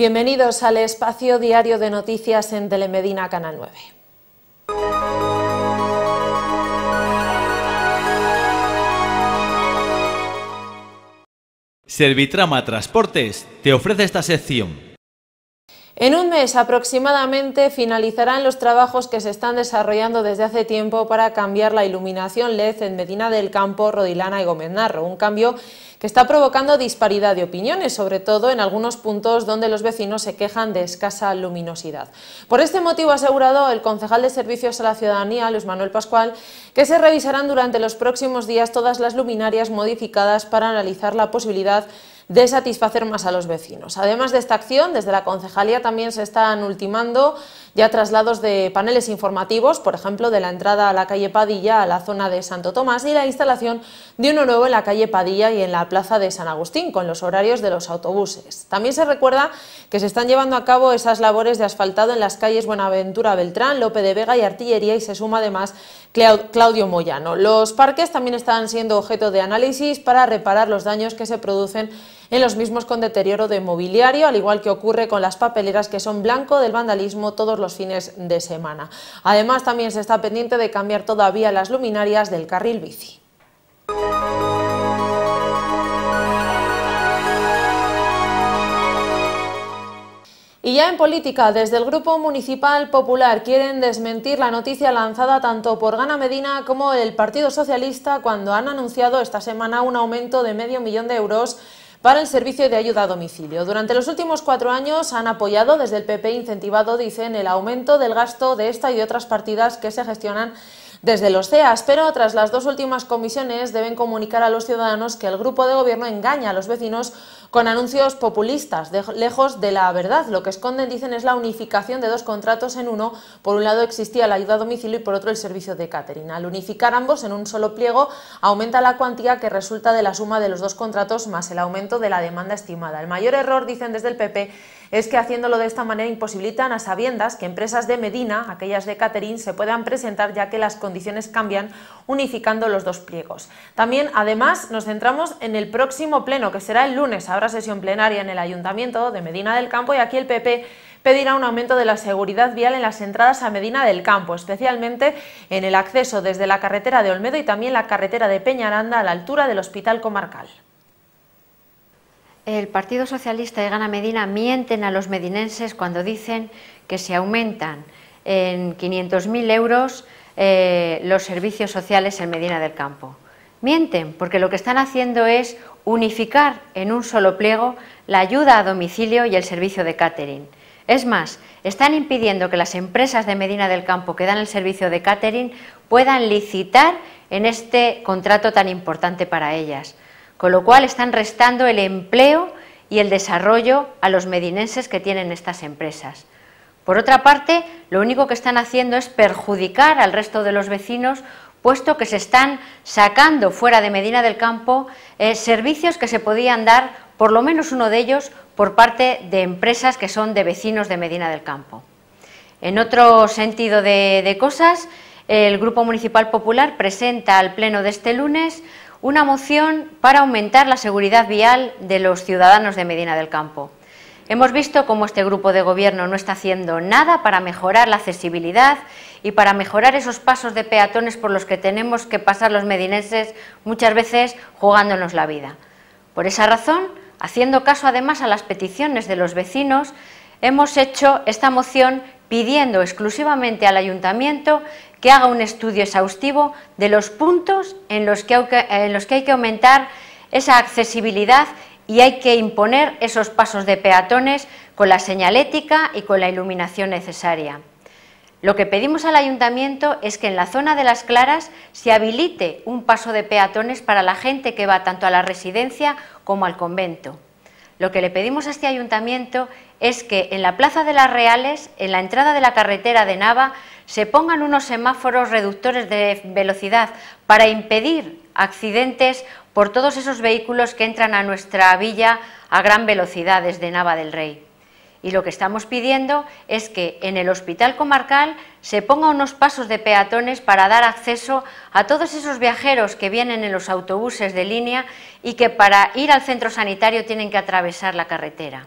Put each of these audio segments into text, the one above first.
Bienvenidos al espacio diario de noticias en Telemedina Canal 9. Servitrama Transportes te ofrece esta sección. En un mes aproximadamente finalizarán los trabajos que se están desarrollando desde hace tiempo para cambiar la iluminación LED en Medina del Campo, Rodilana y Gómez Narro, un cambio que está provocando disparidad de opiniones, sobre todo en algunos puntos donde los vecinos se quejan de escasa luminosidad. Por este motivo ha asegurado el concejal de Servicios a la Ciudadanía, Luis Manuel Pascual, que se revisarán durante los próximos días todas las luminarias modificadas para analizar la posibilidad de satisfacer más a los vecinos. Además de esta acción, desde la concejalía también se están ultimando ya traslados de paneles informativos, por ejemplo, de la entrada a la calle Padilla a la zona de Santo Tomás y la instalación de uno nuevo en la calle Padilla y en la plaza de San Agustín, con los horarios de los autobuses. También se recuerda que se están llevando a cabo esas labores de asfaltado en las calles Buenaventura Beltrán, Lope de Vega y Artillería y se suma además Claudio Moyano. Los parques también están siendo objeto de análisis para reparar los daños que se producen en los mismos con deterioro de mobiliario, al igual que ocurre con las papeleras que son blanco del vandalismo todos los fines de semana. Además, también se está pendiente de cambiar todavía las luminarias del carril bici. Y ya en política, desde el Grupo Municipal Popular quieren desmentir la noticia lanzada tanto por Gana Medina como el Partido Socialista cuando han anunciado esta semana un aumento de medio millón de euros para el servicio de ayuda a domicilio. Durante los últimos cuatro años han apoyado desde el PP incentivado, dicen, el aumento del gasto de esta y de otras partidas que se gestionan desde los CEAS, pero tras las dos últimas comisiones deben comunicar a los ciudadanos que el grupo de gobierno engaña a los vecinos con anuncios populistas, lejos de la verdad. Lo que esconden, dicen, es la unificación de dos contratos en uno. Por un lado existía la ayuda a domicilio y por otro el servicio de catering. Al unificar ambos en un solo pliego, aumenta la cuantía que resulta de la suma de los dos contratos más el aumento de la demanda estimada. El mayor error, dicen desde el PP, es que haciéndolo de esta manera imposibilitan a sabiendas que empresas de Medina, aquellas de Caterín, se puedan presentar ya que las condiciones cambian unificando los dos pliegos. También, además, nos centramos en el próximo pleno, que será el lunes. Habrá sesión plenaria en el Ayuntamiento de Medina del Campo y aquí el PP pedirá un aumento de la seguridad vial en las entradas a Medina del Campo, especialmente en el acceso desde la carretera de Olmedo y también la carretera de Peñaranda a la altura del Hospital Comarcal. El Partido Socialista de Gana Medina mienten a los medinenses cuando dicen que se aumentan en 500.000 euros eh, los servicios sociales en Medina del Campo. Mienten, porque lo que están haciendo es unificar en un solo pliego la ayuda a domicilio y el servicio de catering. Es más, están impidiendo que las empresas de Medina del Campo que dan el servicio de catering puedan licitar en este contrato tan importante para ellas con lo cual están restando el empleo y el desarrollo a los medinenses que tienen estas empresas. Por otra parte, lo único que están haciendo es perjudicar al resto de los vecinos, puesto que se están sacando fuera de Medina del Campo eh, servicios que se podían dar, por lo menos uno de ellos, por parte de empresas que son de vecinos de Medina del Campo. En otro sentido de cosas, el Grupo Municipal Popular presenta al Pleno de este lunes una moción para aumentar la seguridad vial de los ciudadanos de Medina del Campo. Hemos visto cómo este grupo de gobierno no está haciendo nada para mejorar la accesibilidad y para mejorar esos pasos de peatones por los que tenemos que pasar los medinenses muchas veces jugándonos la vida. Por esa razón, haciendo caso además a las peticiones de los vecinos, hemos hecho esta moción pidiendo exclusivamente al ayuntamiento que haga un estudio exhaustivo de los puntos en los que, hay que aumentar esa accesibilidad y hay que imponer esos pasos de peatones con la señalética y con la iluminación necesaria. Lo que pedimos al ayuntamiento es que en la zona de las claras se habilite un paso de peatones para la gente que va tanto a la residencia como al convento. Lo que le pedimos a este ayuntamiento es que en la Plaza de las Reales, en la entrada de la carretera de Nava, se pongan unos semáforos reductores de velocidad para impedir accidentes por todos esos vehículos que entran a nuestra villa a gran velocidad desde Nava del Rey. Y lo que estamos pidiendo es que en el hospital comarcal se ponga unos pasos de peatones para dar acceso a todos esos viajeros que vienen en los autobuses de línea y que para ir al centro sanitario tienen que atravesar la carretera.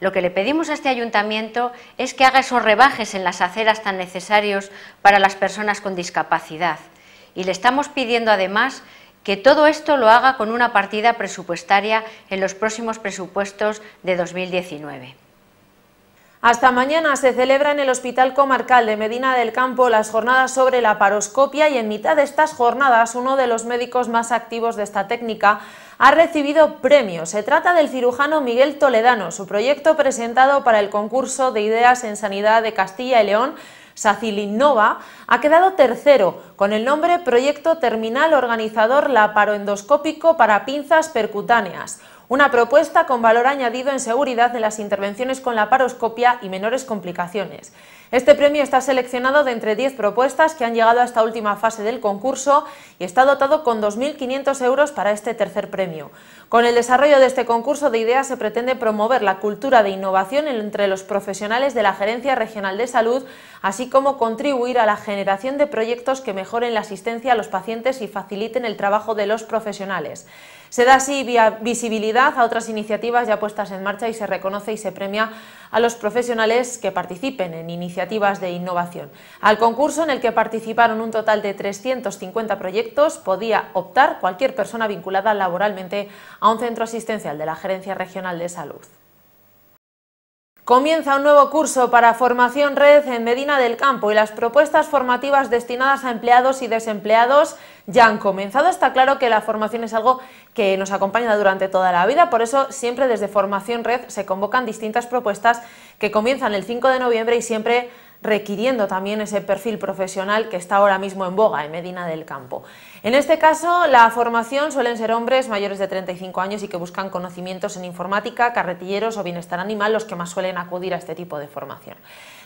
Lo que le pedimos a este ayuntamiento es que haga esos rebajes en las aceras tan necesarios para las personas con discapacidad. Y le estamos pidiendo además que todo esto lo haga con una partida presupuestaria en los próximos presupuestos de 2019. Hasta mañana se celebra en el Hospital Comarcal de Medina del Campo las jornadas sobre la paroscopia y en mitad de estas jornadas uno de los médicos más activos de esta técnica ha recibido premios. Se trata del cirujano Miguel Toledano. Su proyecto presentado para el concurso de ideas en sanidad de Castilla y León Sacilinova, ha quedado tercero con el nombre Proyecto Terminal Organizador Laparoendoscópico para Pinzas Percutáneas. Una propuesta con valor añadido en seguridad de las intervenciones con la paroscopia y menores complicaciones. Este premio está seleccionado de entre 10 propuestas que han llegado a esta última fase del concurso y está dotado con 2.500 euros para este tercer premio. Con el desarrollo de este concurso de ideas se pretende promover la cultura de innovación entre los profesionales de la Gerencia Regional de Salud, así como contribuir a la generación de proyectos que mejoren la asistencia a los pacientes y faciliten el trabajo de los profesionales. Se da así visibilidad a otras iniciativas ya puestas en marcha y se reconoce y se premia a los profesionales que participen en iniciativas de innovación. Al concurso en el que participaron un total de 350 proyectos podía optar cualquier persona vinculada laboralmente a un centro asistencial de la Gerencia Regional de Salud. Comienza un nuevo curso para Formación Red en Medina del Campo y las propuestas formativas destinadas a empleados y desempleados ya han comenzado. Está claro que la formación es algo que nos acompaña durante toda la vida, por eso siempre desde Formación Red se convocan distintas propuestas que comienzan el 5 de noviembre y siempre requiriendo también ese perfil profesional que está ahora mismo en boga en Medina del Campo. En este caso, la formación suelen ser hombres mayores de 35 años y que buscan conocimientos en informática, carretilleros o bienestar animal, los que más suelen acudir a este tipo de formación.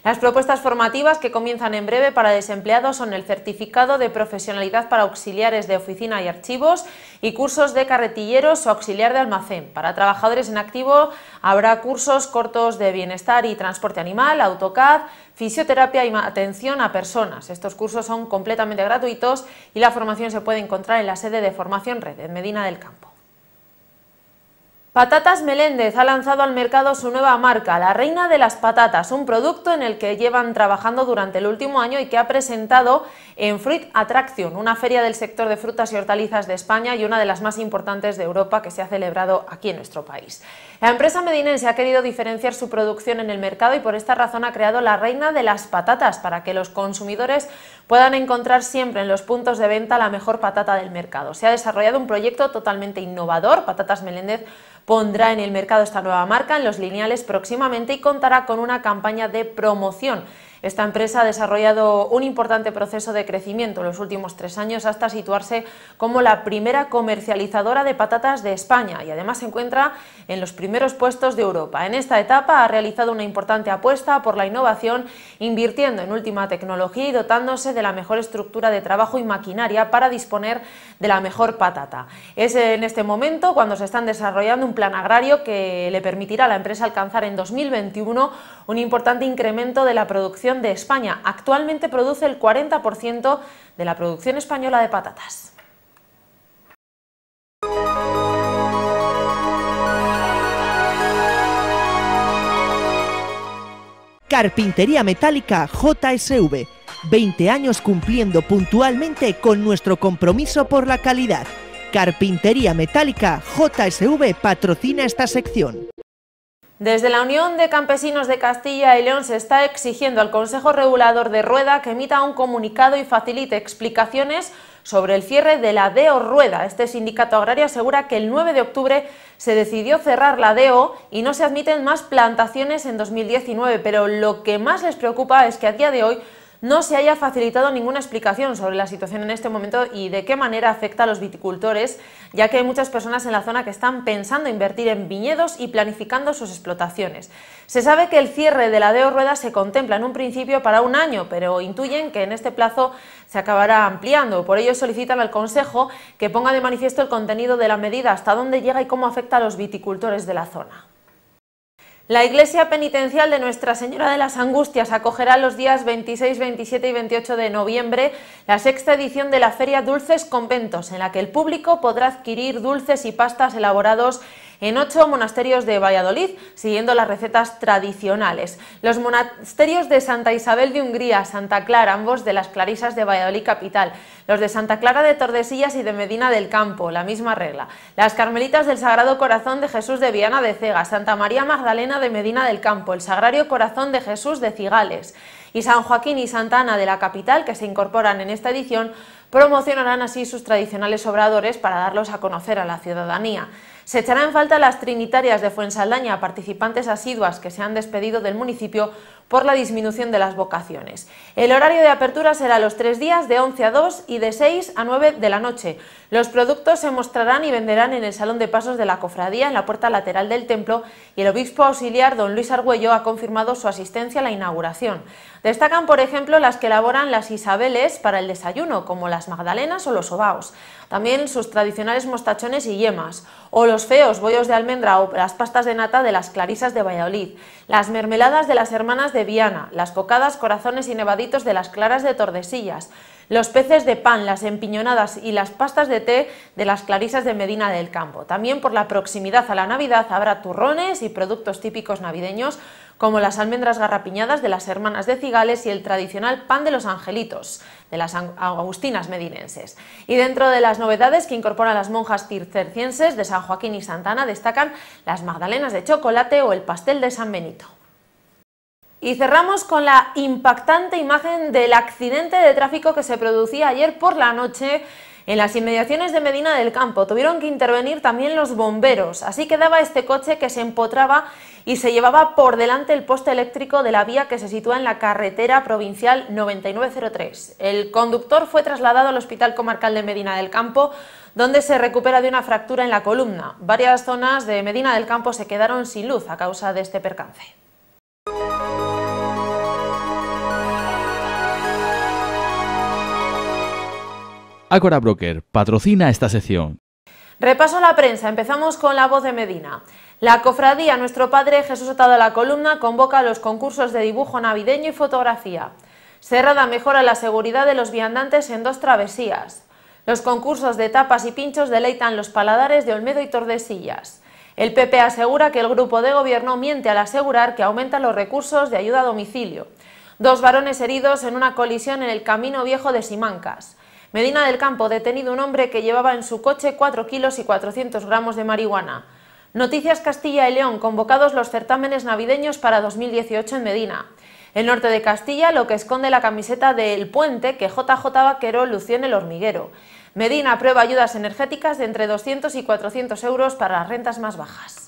Las propuestas formativas que comienzan en breve para desempleados son el certificado de profesionalidad para auxiliares de oficina y archivos y cursos de carretilleros o auxiliar de almacén. Para trabajadores en activo habrá cursos cortos de bienestar y transporte animal, AutoCAD, fisioterapia y atención a personas. Estos cursos son completamente gratuitos y la formación se puede encontrar en la sede de Formación Red, en Medina del Campo. Patatas Meléndez ha lanzado al mercado su nueva marca, la Reina de las Patatas, un producto en el que llevan trabajando durante el último año y que ha presentado en Fruit Attraction, una feria del sector de frutas y hortalizas de España y una de las más importantes de Europa que se ha celebrado aquí en nuestro país. La empresa medinense ha querido diferenciar su producción en el mercado y por esta razón ha creado la reina de las patatas para que los consumidores puedan encontrar siempre en los puntos de venta la mejor patata del mercado. Se ha desarrollado un proyecto totalmente innovador, Patatas Meléndez pondrá en el mercado esta nueva marca en los lineales próximamente y contará con una campaña de promoción esta empresa ha desarrollado un importante proceso de crecimiento en los últimos tres años hasta situarse como la primera comercializadora de patatas de España y además se encuentra en los primeros puestos de Europa. En esta etapa ha realizado una importante apuesta por la innovación, invirtiendo en última tecnología y dotándose de la mejor estructura de trabajo y maquinaria para disponer de la mejor patata. Es en este momento cuando se están desarrollando un plan agrario que le permitirá a la empresa alcanzar en 2021 un importante incremento de la producción de España. Actualmente produce el 40% de la producción española de patatas. Carpintería Metálica JSV. 20 años cumpliendo puntualmente con nuestro compromiso por la calidad. Carpintería Metálica JSV patrocina esta sección. Desde la Unión de Campesinos de Castilla y León se está exigiendo al Consejo Regulador de Rueda que emita un comunicado y facilite explicaciones sobre el cierre de la DEO Rueda. Este sindicato agrario asegura que el 9 de octubre se decidió cerrar la DEO y no se admiten más plantaciones en 2019, pero lo que más les preocupa es que a día de hoy no se haya facilitado ninguna explicación sobre la situación en este momento y de qué manera afecta a los viticultores, ya que hay muchas personas en la zona que están pensando invertir en viñedos y planificando sus explotaciones. Se sabe que el cierre de la Deo Rueda se contempla en un principio para un año, pero intuyen que en este plazo se acabará ampliando. Por ello solicitan al Consejo que ponga de manifiesto el contenido de la medida, hasta dónde llega y cómo afecta a los viticultores de la zona. La iglesia penitencial de Nuestra Señora de las Angustias acogerá los días 26, 27 y 28 de noviembre la sexta edición de la Feria Dulces Conventos, en la que el público podrá adquirir dulces y pastas elaborados en ocho monasterios de Valladolid, siguiendo las recetas tradicionales. Los monasterios de Santa Isabel de Hungría, Santa Clara, ambos de las Clarisas de Valladolid capital, los de Santa Clara de Tordesillas y de Medina del Campo, la misma regla, las Carmelitas del Sagrado Corazón de Jesús de Viana de Cega, Santa María Magdalena de Medina del Campo, el Sagrario Corazón de Jesús de Cigales, y San Joaquín y Santa Ana de la capital, que se incorporan en esta edición, promocionarán así sus tradicionales obradores para darlos a conocer a la ciudadanía. Se echará en falta las trinitarias de Fuensaldaña, participantes asiduas que se han despedido del municipio por la disminución de las vocaciones. El horario de apertura será los tres días de 11 a 2 y de 6 a 9 de la noche. Los productos se mostrarán y venderán en el Salón de Pasos de la Cofradía, en la puerta lateral del templo, y el obispo auxiliar, don Luis Argüello, ha confirmado su asistencia a la inauguración. Destacan, por ejemplo, las que elaboran las Isabeles para el desayuno, como las magdalenas o los sobaos. También sus tradicionales mostachones y yemas, o los feos bollos de almendra o las pastas de nata de las clarisas de Valladolid, las mermeladas de las hermanas de Viana, las cocadas, corazones y nevaditos de las claras de Tordesillas, los peces de pan, las empiñonadas y las pastas de té de las clarisas de Medina del Campo. También por la proximidad a la Navidad habrá turrones y productos típicos navideños como las almendras garrapiñadas de las hermanas de Cigales y el tradicional pan de los angelitos, de las agustinas medinenses. Y dentro de las novedades que incorporan las monjas circercienses de San Joaquín y Santana destacan las magdalenas de chocolate o el pastel de San Benito. Y cerramos con la impactante imagen del accidente de tráfico que se producía ayer por la noche en las inmediaciones de Medina del Campo. Tuvieron que intervenir también los bomberos. Así quedaba este coche que se empotraba y se llevaba por delante el poste eléctrico de la vía que se sitúa en la carretera provincial 9903. El conductor fue trasladado al Hospital Comarcal de Medina del Campo, donde se recupera de una fractura en la columna. Varias zonas de Medina del Campo se quedaron sin luz a causa de este percance. Acora Broker patrocina esta sección. Repaso a la prensa. Empezamos con la voz de Medina. La cofradía Nuestro Padre Jesús Atado a la Columna convoca los concursos de dibujo navideño y fotografía. Cerrada mejora la seguridad de los viandantes en dos travesías. Los concursos de tapas y pinchos deleitan los paladares de Olmedo y Tordesillas. El PP asegura que el grupo de gobierno miente al asegurar que aumentan los recursos de ayuda a domicilio. Dos varones heridos en una colisión en el Camino Viejo de Simancas. Medina del Campo, detenido un hombre que llevaba en su coche 4 kilos y 400 gramos de marihuana. Noticias Castilla y León, convocados los certámenes navideños para 2018 en Medina. El norte de Castilla, lo que esconde la camiseta del puente que JJ Vaquero lució en el hormiguero. Medina aprueba ayudas energéticas de entre 200 y 400 euros para las rentas más bajas.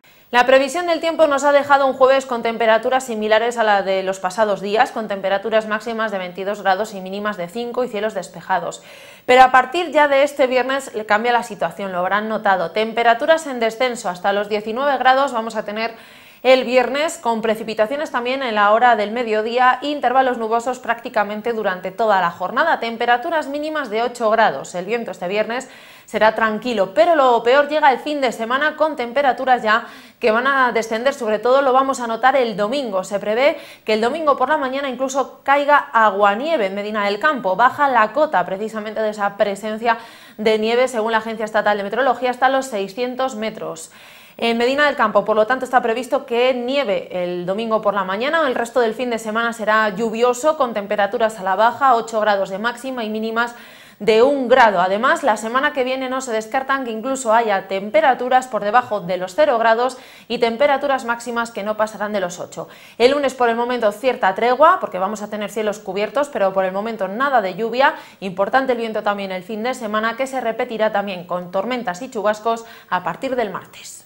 La previsión del tiempo nos ha dejado un jueves con temperaturas similares a la de los pasados días, con temperaturas máximas de 22 grados y mínimas de 5 y cielos despejados. Pero a partir ya de este viernes cambia la situación, lo habrán notado. Temperaturas en descenso hasta los 19 grados vamos a tener el viernes, con precipitaciones también en la hora del mediodía, intervalos nubosos prácticamente durante toda la jornada, temperaturas mínimas de 8 grados. El viento este viernes será tranquilo. Pero lo peor llega el fin de semana con temperaturas ya que van a descender, sobre todo lo vamos a notar el domingo. Se prevé que el domingo por la mañana incluso caiga aguanieve en Medina del Campo. Baja la cota precisamente de esa presencia de nieve, según la Agencia Estatal de Meteorología, hasta los 600 metros. En Medina del Campo, por lo tanto, está previsto que nieve el domingo por la mañana. El resto del fin de semana será lluvioso, con temperaturas a la baja, 8 grados de máxima y mínimas de un grado. Además, la semana que viene no se descartan que incluso haya temperaturas por debajo de los 0 grados y temperaturas máximas que no pasarán de los 8. El lunes por el momento cierta tregua, porque vamos a tener cielos cubiertos, pero por el momento nada de lluvia. Importante el viento también el fin de semana, que se repetirá también con tormentas y chubascos a partir del martes.